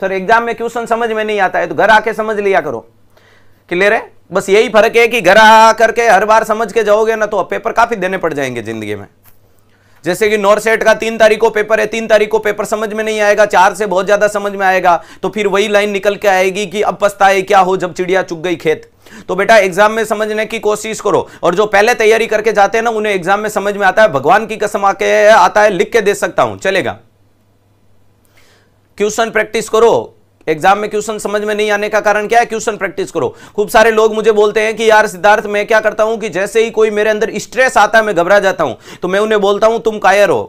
sir exam में question समझ में नहीं आता है तो घर आके समझ लिया करो क्लियर है बस यही फर्क है कि घर आ करके हर बार समझ के जाओगे ना तो पेपर काफी देने पड़ जाएंगे जिंदगी में जैसे कि सेट का तीन तारीख को पेपर है तीन तारीख को पेपर समझ में नहीं आएगा चार से बहुत ज्यादा समझ में आएगा तो फिर वही लाइन निकल के आएगी कि अब पछताए क्या हो जब चिड़िया चुग गई खेत तो बेटा एग्जाम में समझने की कोशिश करो और जो पहले तैयारी करके जाते हैं ना उन्हें एग्जाम में समझ में आता है भगवान की कसम आके आता है लिख के दे सकता हूं चलेगा क्वेश्चन प्रैक्टिस करो एग्जाम में क्वेश्चन समझ में नहीं आने का कारण क्या है क्वेश्चन प्रैक्टिस करो खूब सारे लोग मुझे बोलते हैं कि यार सिद्धार्थ मैं क्या करता हूं कि जैसे ही कोई मेरे अंदर स्ट्रेस आता है मैं घबरा जाता हूं तो मैं उन्हें बोलता हूं तुम कायर हो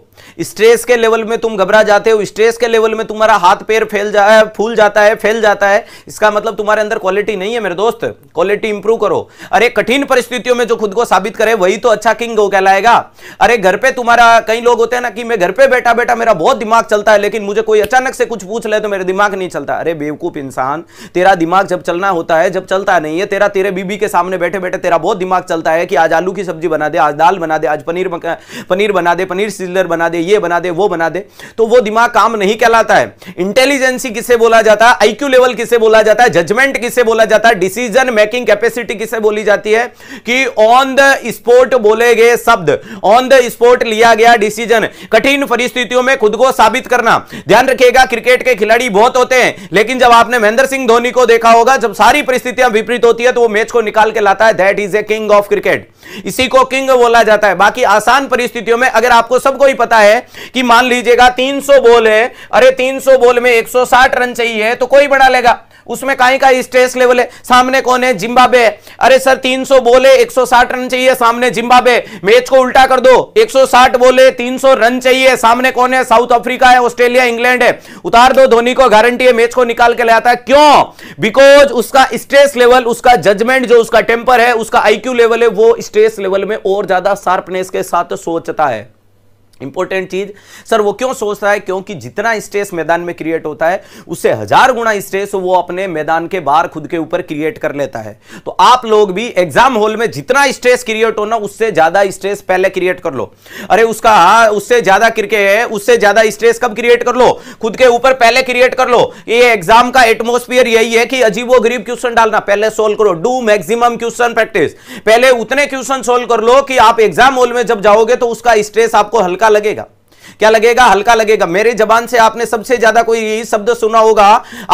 स्ट्रेस के लेवल में तुम घबरा जाते हो स्ट्रेस के लेवल में तुम्हारा हाथ पैर फैल जाए फूल जाता है फैल जाता है इसका मतलब तुम्हारे अंदर क्वालिटी नहीं है मेरे दोस्त क्वालिटी इंप्रूव करो अरे कठिन परिस्थितियों में जो खुद को साबित करे वही तो अच्छा किंग हो कहलाएगा अरे घर पे तुम्हारा कई लोग होते हैं ना कि मैं घर पे बैठा बैठा मेरा बहुत दिमाग चलता है लेकिन मुझे कोई अचानक से कुछ पूछ ले तो मेरा दिमाग नहीं चलता अरे बेवकूफ इंसान तेरा दिमाग जब चलना होता है जब चलता नहीं है तेरा तेरे बीबी के सामने बैठे बैठे तेरा बहुत दिमाग चलता है कि आज आलू की सब्जी बना दे आज दाल बना दे आज पनीर पनीर बना दे पनीर सिलर बना बना दे ये बना दे वो बना दे तो वो दिमाग काम नहीं कहलाता है इंटेलिजेंसी किसे बोला जाता है आईक्यू लेवल किसे बोला जाता है जजमेंट किसे बोला जाता है डिसीजन मेकिंग कैपेसिटी किसे बोली जाती है कि ऑन द स्पॉट बोले गए शब्द ऑन द स्पॉट लिया गया डिसीजन कठिन परिस्थितियों में खुद को साबित करना ध्यान रखिएगा क्रिकेट के खिलाड़ी बहुत होते हैं लेकिन जब आपने महेंद्र सिंह धोनी को देखा होगा जब सारी परिस्थितियां विपरीत होती है तो वो मैच को निकाल के लाता है that is a king of cricket इसी को किंग बोला जाता है बाकी आसान परिस्थितियों में अगर आपको सबको ही पता पता है कि मान लीजिएगा 300 बॉल है अरे 300 बॉल में 160 रन चाहिए तो कोई बना लेगा उसमें का का स्ट्रेस लेवल है सामने कौन है जिम्बाबे अरे सर 300 बोले 160 रन चाहिए सामने जिम्बाबे मैच को उल्टा कर दो 160 बोले 300 रन चाहिए सामने कौन है साउथ अफ्रीका है ऑस्ट्रेलिया इंग्लैंड है उतार दो धोनी को गारंटी है मैच को निकाल के ले आता है क्यों बिकॉज उसका स्ट्रेस लेवल उसका जजमेंट जो उसका टेम्पर है उसका आईक्यू लेवल है वो स्ट्रेस लेवल में और ज्यादा शार्पनेस के साथ सोचता है इंपॉर्टेंट चीज सर वो क्यों सोच रहा है क्योंकि जितना स्ट्रेस मैदान में क्रिएट होता है उससे हजार गुना स्ट्रेस वो अपने मैदान के बाहर खुद के ऊपर क्रिएट कर लेता है तो आप लोग भी एग्जाम हॉल में जितना स्ट्रेस क्रिएट होना उससे ज्यादा स्ट्रेस पहले क्रिएट कर लो अरे उसका हाँ उससे ज्यादा उससे ज्यादा स्ट्रेस कब क्रिएट कर लो खुद के ऊपर पहले क्रिएट कर लो ये एग्जाम का एटमोस्फियर यही है कि वो गरीब क्वेश्चन डालना पहले सोल्व करो डू मैक्सिम क्वेश्चन प्रैक्टिस पहले उतने क्वेश्चन सोल्व कर लो कि आप एग्जाम हॉल में जब जाओगे तो उसका स्ट्रेस आपको हल्का हल्का लगेगा क्या लगेगा हल्का लगेगा मेरे जबान से आपने सबसे ज्यादा कोई यही शब्द सुना होगा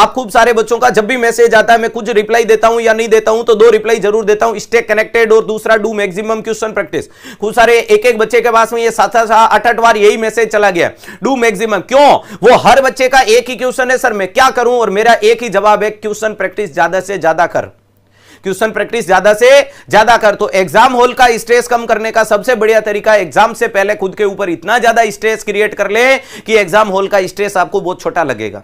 आप खूब सारे बच्चों का जब भी मैसेज आता है मैं कुछ रिप्लाई देता हूं या नहीं देता हूं तो दो रिप्लाई जरूर देता हूं स्टे कनेक्टेड और दूसरा डू मैक्सिमम क्वेश्चन प्रैक्टिस खूब सारे एक एक बच्चे के पास में ये सात आठ आठ बार यही मैसेज चला गया डू मैक्सिमम क्यों वो हर बच्चे का एक ही क्वेश्चन है सर मैं क्या करूं और मेरा एक ही जवाब है क्वेश्चन प्रैक्टिस ज्यादा से ज्यादा कर क्वेश्चन प्रैक्टिस ज्यादा से ज्यादा कर तो एग्जाम हॉल का स्ट्रेस कम करने का सबसे बढ़िया तरीका एग्जाम से पहले खुद के ऊपर इतना ज्यादा स्ट्रेस क्रिएट कर ले कि एग्जाम हॉल का स्ट्रेस आपको बहुत छोटा लगेगा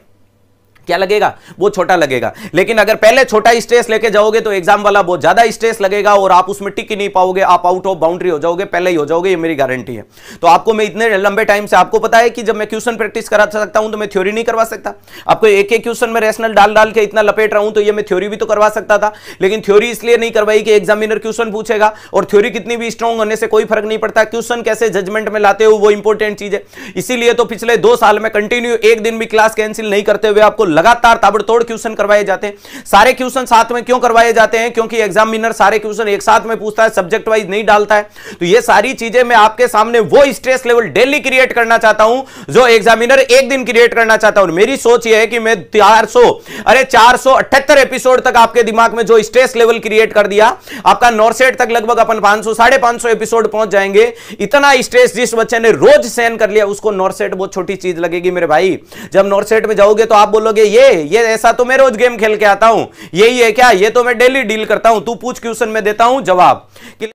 क्या लगेगा वो छोटा लगेगा लेकिन अगर पहले छोटा स्ट्रेस लेके जाओगे तो एग्जाम वाला बहुत ज्यादा स्ट्रेस लगेगा और आप उसमें टिक ही नहीं पाओगे आप आउट ऑफ बाउंड्री हो जाओगे पहले ही हो जाओगे ये मेरी गारंटी है तो आपको मैं इतने लंबे टाइम से आपको पता है कि जब मैं क्वेश्चन प्रैक्टिस करा सकता हूं तो मैं थ्योरी नहीं करवा सकता आपको एक एक क्वेश्चन में रेशनल डाल डाल के इतना लपेट रहा हूं तो ये मैं थ्योरी भी तो करवा सकता था लेकिन थ्योरी इसलिए नहीं करवाई कि एग्जामिनर क्वेश्चन पूछेगा और थ्योरी कितनी भी स्ट्रॉन्ग होने से कोई फर्क नहीं पड़ता क्वेश्चन कैसे जजमेंट में लाते हो वो इंपॉर्टेंट चीज है इसीलिए तो पिछले दो साल में कंटिन्यू एक दिन भी क्लास कैंसिल नहीं करते हुए आपको लगातार ताबड़तोड़ क्वेश्चन करवाए जाते हैं सारे क्वेश्चन साथ में क्यों करवाए जाते हैं क्योंकि एग्जामिनर सारे क्वेश्चन एक साथ में पूछता है सब्जेक्ट वाइज नहीं डालता है तो ये सारी चीजें मैं आपके सामने वो स्ट्रेस लेवल डेली क्रिएट करना चाहता हूं जो एग्जामिनर एक दिन क्रिएट करना चाहता हूं मेरी सोच यह है कि मैं चार अरे चार एपिसोड तक आपके दिमाग में जो स्ट्रेस लेवल क्रिएट कर दिया आपका नॉर्सेट तक लगभग अपन पांच सौ एपिसोड पहुंच जाएंगे इतना स्ट्रेस जिस बच्चे ने रोज सहन कर लिया उसको नॉर्सेट बहुत छोटी चीज लगेगी मेरे भाई जब नॉर्सेट में जाओगे तो आप बोलोगे ये ये ये ऐसा तो मैं रोज गेम खेल के आता हूं यही है क्या ये तो मैं डेली डील करता हूं तू पूछ क्वेश्चन में देता हूं जवाब